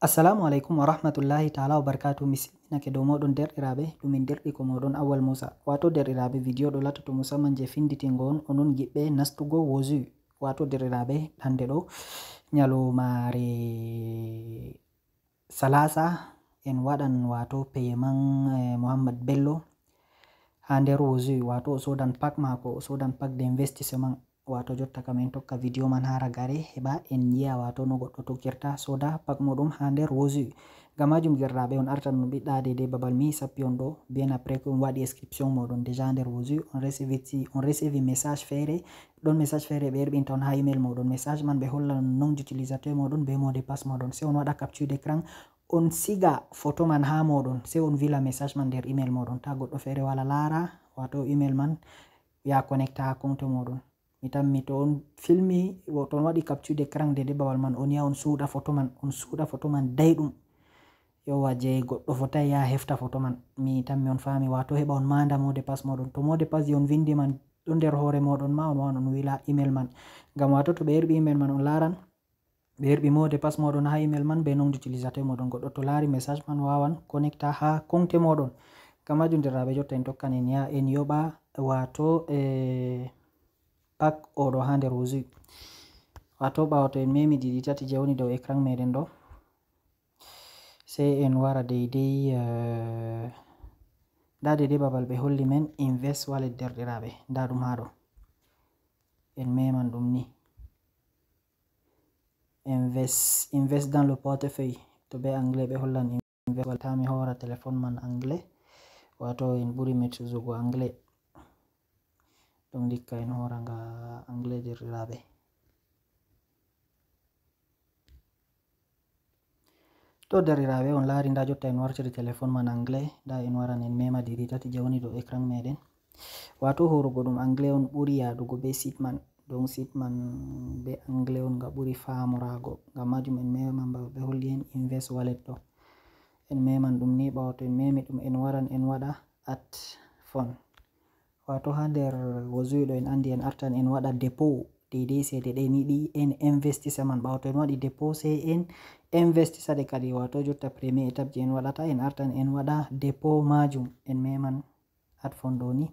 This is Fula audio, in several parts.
assalamu warahmatullahi wa rahmatullahi misi wa barkatu modon der irabe dum ɗumin derɗi ko awal Musa. wato derɗiraɓe video video lato to Musa je findi tingon onon giɓɓe nastugo wozu. wato irabe hande nyalo mari salasa en wadan wato peyeman eh, Muhammad bello hande wozu. wato sodan pak mako sodan pak de investissement wato jotta kam en tokka vidio man ha ragare heɓa en yi'a wato no goɗɗo tokkirta soda pak muɗum ha nder wosu gam majum girraɓe on artan no ɓiɗɗa dedei babal mi sappi on ɗo bien après ko on waɗi inscription moɗon déjà nder wosu on recevi on recevi message feere ɗon message feere ɓe yerɓinta on ha email moɗon message man ɓe hollan nom d' utilisateur moɗon be mode passe moɗon sei on waɗa capture d'écran on siga photo man ha moɗon sei on vila message man nder email moɗon ta goɗɗo feere wala laara wato email man ya connecta ha compte moɗon mi tammi to on filmi to on waɗi captude de dede babal man on ya on suuda photo man on suuɗa photo man dayɗum yowa je goɗɗo fotai ya hefta photo man mi tammi on faami wato heɓa on manda mode pas moɗon to mode pas je vindi man ɗo nder hoore moɗon ma on wawan on wila email man ngam wato to ɓe yerɓi email man on laran ɓe yerɓi mode pas ha email man be nomde utilisateur moɗon goɗɗo to lari message man wawan connecta ha konte modon, ngam majum derraɓe jotta en tokkan en ya, en yoɓa wato eh, pak oɗo ha nder wuzuy wato ɓawo to en memi ɗiɗi tati je woni dow écran meɗen ɗo sei en wara deidei eh, nda deidei babal ɓe holli men invest walet derɗiraɓe nda ɗum haɗo en meman ɗum ni invest invest dans le portefeuille to be anglais ɓe hollan invest tami hora téléphone man anglais wato en ɓuri metusugo anglais ɗum dikka orang hora angle anglais derɗiraɓe to derɗiraɓe on lari nda jotta en wartiri telepon man anglais da en waran en mema diri tati je do dow écran meɗen wato horugo on ɓuri ya, do be dong don sitman be angle on ga buri famorago ngam majum en men mema mba be en invest wallet to en meman dum ni ɓawo to en memi dum en waran en wada at phone wato ha nder wozuiɗo en andi en artan en waɗa dépot se seɗe ɗe ni ɗi en investissa man ɓawo en waɗi dépot sey en investissa ɗe kadi wato jotta premier étape je en waɗata en artan en waɗa depo majum en meman at fondo ni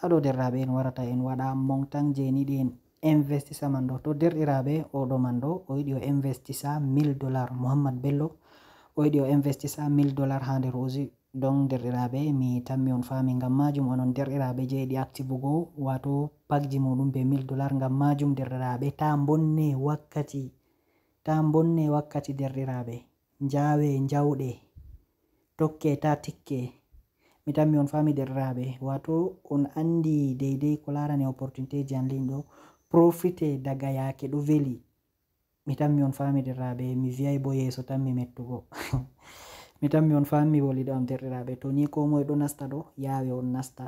haɗo rabe en warata en waɗa montan je ni ɗi en investissa man ɗo to derɗiraɓe oɗo man ɗo o yiɗi o investissa 1000 dolar. Muhammad bello o yiɗi o investissa 1000 dollar ha nder don derɗiraɓe mi tammi on fami ngam majum onon derɗiraɓe jeeɗi activugo wato pakji muɗum be mil dollar ngam majum derɗiraɓe ta bonne wakkati ta bonne wakkati derɗiraɓe jawe jawɗe tokke ta tikke mi tammi on fami derɗiraɓe wato on andi deidai ko larani opportunité ji anlinɗo profite daga yake ɗo veli mi tammi on fami derɗiraɓe mi viyai bo yeso tammi mettugo mi tammi on fammi wolida am derɗiraɓe to ni ko moye ɗo nasta ɗo yawe on nasta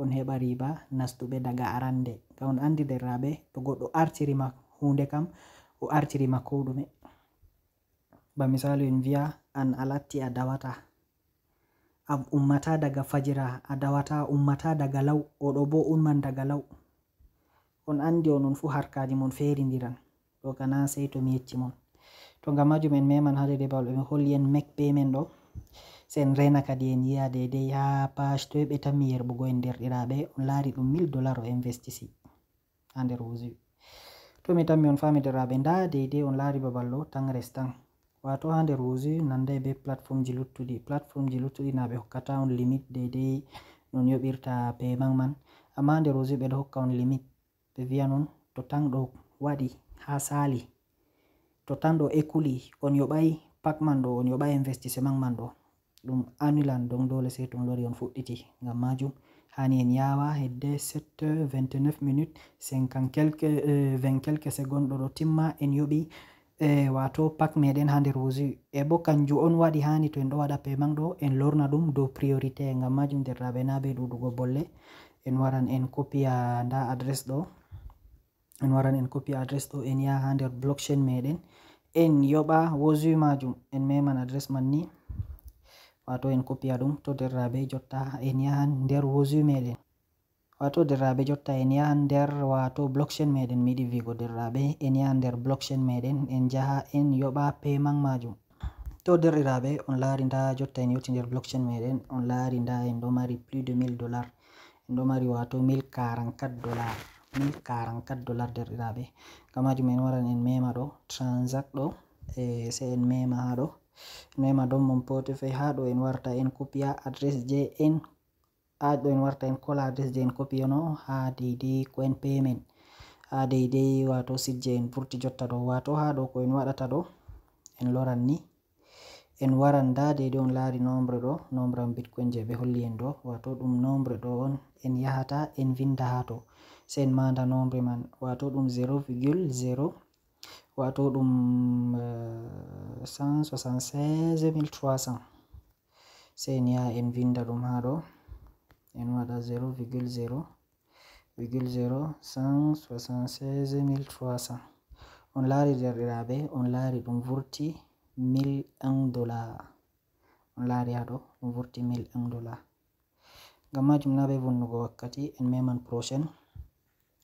on heɓa riba nastuɓe daga arande ga on andi derɗiraɓe to goɗɗo artirima hunde kam o artirima kouɗume ba misalu en viya an a latti a dawata a ummata daga fajira a dawata ummata daga law oɗo bo umman daga law on andi onon fu harkaji mon ferindiran ɗo kana sei to mi yecci mon to ngam majum en meman ha dede bawl ɓemi holli en mek be men ɗo sen rena kadi en yi'a dedei ha page toe ɓe tammi yerɓugo en derɗiraɓe on laari ɗum mil dollar o investici ha nder wusi to mi tammi on fami derraɓe nda deidei on laari babal ɗo tan restan wato ha nder wusi nandai be platform ji luttuɗi platform ji luttuɗi na ɓe hokkata on limit deidei non yoɓirta peman man amma nder wusi ɓeɗo hokka on limit ɓe viya non to tan ɗo waɗi ha sali to tan ɗo ekuli on yoɓai pak man ɗo on yoɓai investissement man ɗo ɗum anulan don dole sei tum lori on fuɗɗiti ngam majum hani en yawa hedde 7 29 minute 5 euh, 20 quelque eh, second ɗo ɗo timma en yoɓi e wato pak meɗen ha nder wosi e bo kanju on waɗi hani to en ɗo waɗa peman ɗo en lorna ɗum dow priorité ngam majum derraɓe na be ɗuɗugo bolle en waran en copia nda adress ɗo en waran en copy address to en yaha ha nder blockchain meden en yoba wozu majum en meman address manni. ni wato en copy adum to rabe jotta en yahan nder wozu meden wato rabe jotta en yahan nder wato blockchain meden midi vigo vigo rabe en yahan nder blockchain meden en jaha en yoba payman majum to rabe on laari nda jotta en yoti nder blockchain meden on laari nda en do mari plus de 1000 dollar en do mari wato 1044 dollar 1044 dollar derɗiraɓe gam majum en waran en mema ɗo transact ɗo e sei en mema ha ɗo mema ɗon mon pote fe ha ɗo en warta en copia adress je en ha ɗo en warta en kola adress je en copia no ha deidei coin payment ha deidei wato sit je en vurti jotta ɗo wato ha ɗo ko en waɗata ɗo en loran ni en waran nda deidei on lari nombre ɗo nombre on bitcoin je ɓe holli en ɗo wato ɗum nombre ɗo on en yahata en vinda ha to sen manda nombre man wato ɗum 0,0 wato ɗum 166300 eh, sen yaha en vinda ɗum ha ɗo en waɗa 0,0 0166300 on lari derɗiraɓe on lari ɗum vurti 1 dola on lari haɗo ɗum vurti 1 dola ngam majum naɓe vonnugo wakkati en meman prochaine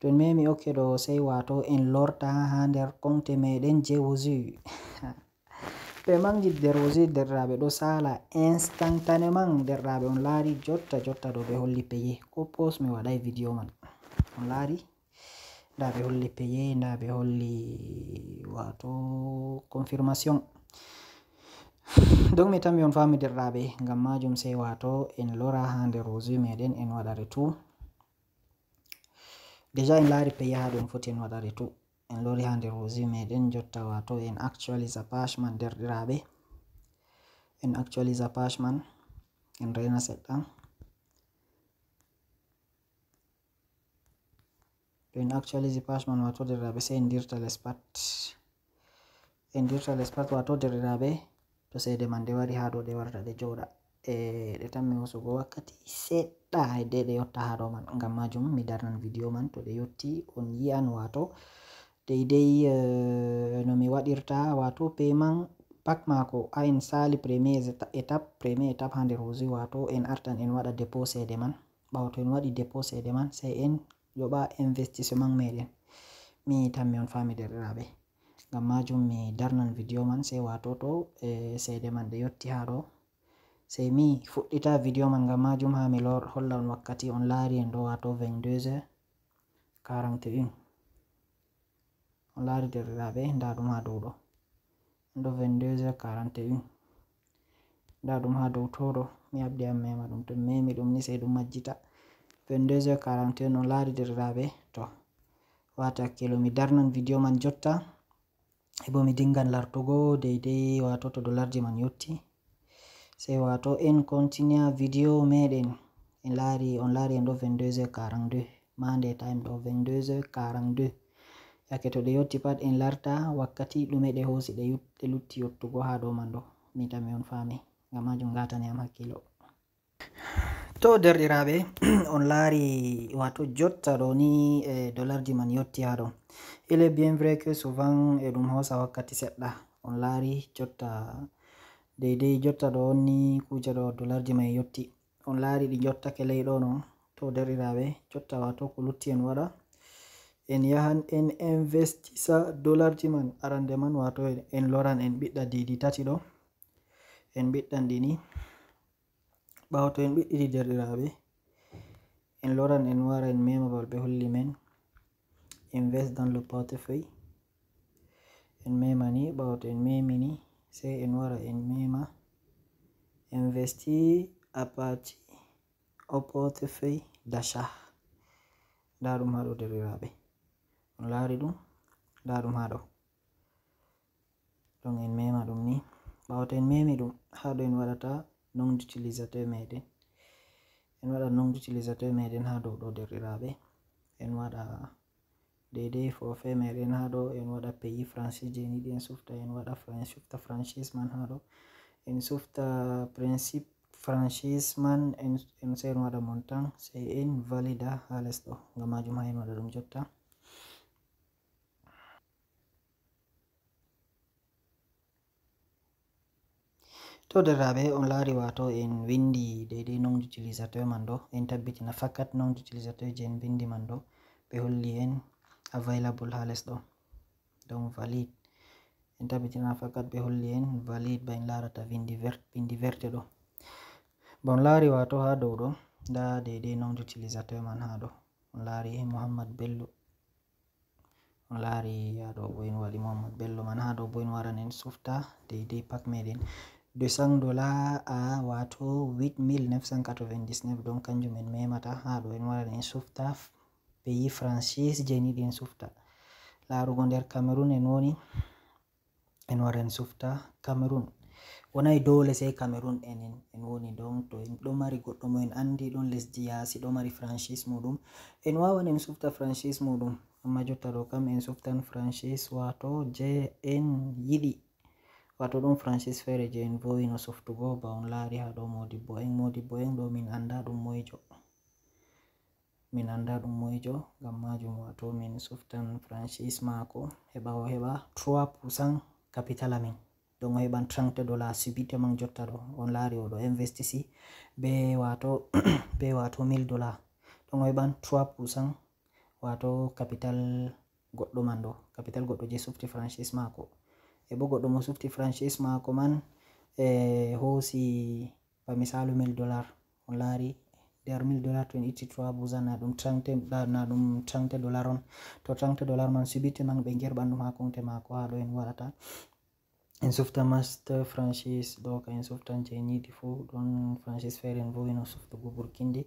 to en memi okke ɗo sei wato en lorta ha nder comte meɗen je wosu ɓe mangi nder wosu derɗaɓe ɗo sala instantane man derɗaɓe on laari jotta jotta ɗo ɓe holli peye ko pos mi waɗai vidio man on laari nda ɓe holli peye nda ɓe holli wato confirmation donc mi tanmi on fami derɗaɓe ngam majum sei wato en lora ha nder wosu meɗen en waɗa retour Déjà en laari peya ɗum foti en waɗare to en lori ha nder resume meɗen jotta wato en actualize page man derɗiraɓe en actualize page man en rena seɗɗa to en actualize page man wato derɗiraɓe sai en dirta les pat en dirta les wato derɗiraɓe to seede man nde wari ha ɗo ɗe warta ɗe joɗa E ɗe tanmi hosugo wakkati seɗɗa hedde ɗe yotta haɗo man ngam majum mi darnan vidio man to ɗe yotti on yi'an wato deidei eh, no mi waɗirta wato peman pak mako a en sali premier étape premier étape ha nder hosi wato en artan en waɗa dépot seede man ɓawa to en waɗi dépot seede man sei en yoɓa investissement meɗen mi tanmi on fami derɗiraɓe ngam majum mi darnan vidio man sei wato to eh, seede man ɗe yotti haɗo sey mi fuɗɗita vidio man ngam majum ha mi hollan wakkati on laari en ɗo wato 22 41 on laari derɗiraɓe nda ɗum ha dow ɗo en ɗo 22 41 nda ɗum ha dow toɗo mi habdi am mema ɗum to memi ɗum ni sei ɗum majjita 22 41 on laari derɗiraɓe to wata hakkilo mi darnan vidio man jotta ebo mi dingan lartugo deidai wato to dolarji man yotti sey wato en continua vidéo meɗen en lari on lari en ɗo 22 heure 42 mande time ɗo 22 heure 42 yake to ɗe yotti pat en larta wakkati ɗume ɗe hoosi ɗe lutti yottugo ha dow man ɗo min tan mi on faami ngam majum gatani am hakkilo to derɗiraɓe on lari wato jotta ɗo ni e eh, dolarji man yotti ha ɗon il bien vrai que souvent e eh, ɗum hosa wakkati seɗɗa on lari jotta deidei jotta ɗo onni kuje ɗo dolarji mai yotti on lari ɗi jottake ley ɗono to derɗiraɓe jotta wato ko lutti en waɗa en yahan en investisa dolarji man arande man wato en loran en ɓiɗɗa didi tati ɗo en ɓiɗɗan ɗini ɓawo to en ɓiɗɗiɗi derɗiraɓe en loran en wara en memabal ɓe holli men invest dan lo portefeuille en memani ɓawo to en memini sai en wara en mema investi apati opotefei dasha nda ɗum haɗo derriraɓe on lari ɗum nda ɗum haɗo ɗon en mema ɗum ni ɓawto en memi ɗum haɗo en waɗata non utilisateur meɗen en waɗa non utilisateur meɗen ha dow ɗo derriraɓe en waɗa daidai for femare en haɗo en waɗa peyi francis je niɗi en sufta en waɗa sufta francis man haɗo en sufta principe francis man en sei en waɗa montan sei en valida ha les ɗo ngam majum ha en waɗa ɗum jotta to derraɓe on lari wato en windi daidai nomde utilisateur man ɗo en tabbitina facat nomde utilisateur je en bindi man ɗo ɓe holli en available ha les ɗo ɗon valid en tabbitina fakat ɓe holli en valid ba en larata vindi verte ɗo ba on lari wato ha dow ɗo nda dede nomde utilisateur man ha ɗo on lari e mohammad bello on lari ha ɗo bo en waɗi mohammad bello man ha ɗo bo en waran en softa daidai pak meɗen 200 dola a wato 8999 ɗon kanjum en memata ha ɗo en waran en softa ɓe yi francis je ni ɗin sufta larugo nder cameron en woni en wara en sufta cameron wonai dole sei cameron enen en woni ɗon to ɗo mari goɗɗo mo en andi ɗon lesdi yasi ɗo mari francis muɗum en wawan en sufta francis muɗum amma jotta ɗo kam en suftan francis wato je en yiɗi wato ɗum francis fere je en vowino suftugo ba on lari ha ɗo modi bo en modi bo en ɗo min anda ɗum moijo min anda ɗum moijo ngam majum wato min suftan franchise mako heɓa o heɓa trois pourcent capital amin don o heɓan trente dollars subite man jotta ɗo on lari oɗo investici be wato be wato mille dollars ɗon o heɓan trois pourcent wato capital goɗɗo man ɗo capital goɗɗo je sufti franchise mako e bo goɗɗo mo sufti franchise mako man e hosi ba misalu mille dollars on lari dermil dollar to en itti trois bousa na ɗum na ɗum trente dollar on to trente dollar man subite man ɓe gerɓan ɗum ha compte mako ha ɗo en waɗata en sufta master franchise ɗo ka en suftan je en yiɗi fuu ɗon franchise feere en bowino suftugo burkindi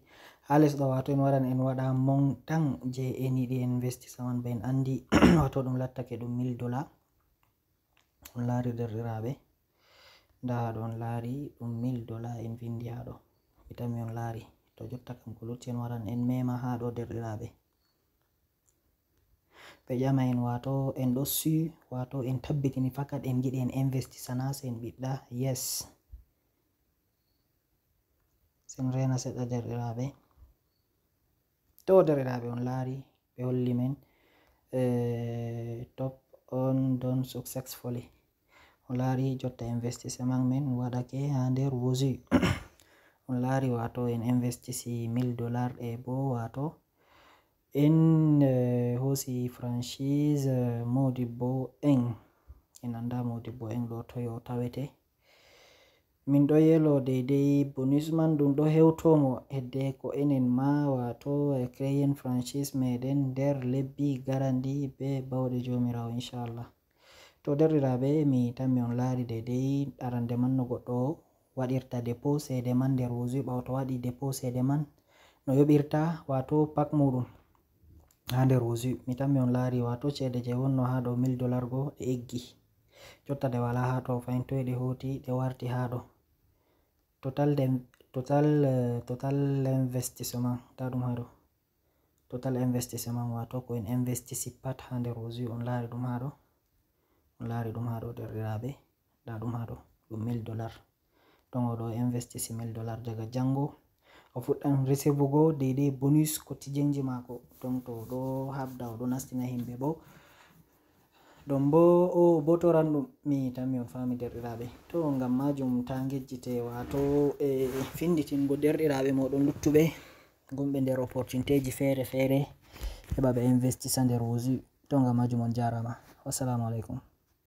ha les ɗo wato en waɗan en waɗa montan je en yiɗi investissa man ba en andi wato ɗum lattake ɗum mille dollar on laari derɗiraɓe nda ɗo on laari ɗum mille dollar en vindi ha ɗo mitami on laari to jotta kam ko lutti en waran en mema ha do derdiraabe be jama en wato en do su wato en tabbitini fakat en gidi en investi sana sen bidda yes sen rena da derdiraabe to derdiraabe on laari be holli men eh, top on don successfully lari laari jotta semang men wadake ha nder on lari wato en investisi mil dollar e bo wato en hosi eh, franchise eh, modi bo eng en anda modi bo eng ɗo toyo tawete min ɗo yelo deidai bonisman ɗum ɗo hewtomo hedde ko enen ma wato e crayen franchise meɗen nder lebbi garandi be bawɗe jomirawo inchallah to derdiraɓe mi tanmi on lari deidai arande man no goɗɗo wadirta ta cede man der wuzi bawto wadi depo dépos cede man no yobirta wato pak mudum ha der wuzi mitam yon lari wato cede je wonno ha do mil dollar go eggi jotta de wala ha to fain to de hoti de warti ha do total de total eh, total investissement ta dum ha do total investissement wato ko en investisi pat ha der wuzi on lari dum ha do on lari dum ha der rabe da dum ha do mil dollar to o ɗo investi simil dollar daga jango o fuɗɗan resevugo deidai bonus koti jenji mako ton to ɗo habda o ɗo nastina himɓe bo ɗon bo o bo toran ɗum mi tanmi on fami derɗiraɓe to ngam majum ta gejjite wato e finditingo derɗiraɓe moɗon luttuɓe gomɓe nder opportunité ji feere feere heɓa ɓe investissa nder wosi to ngam majum on jarama wassalamu aleykum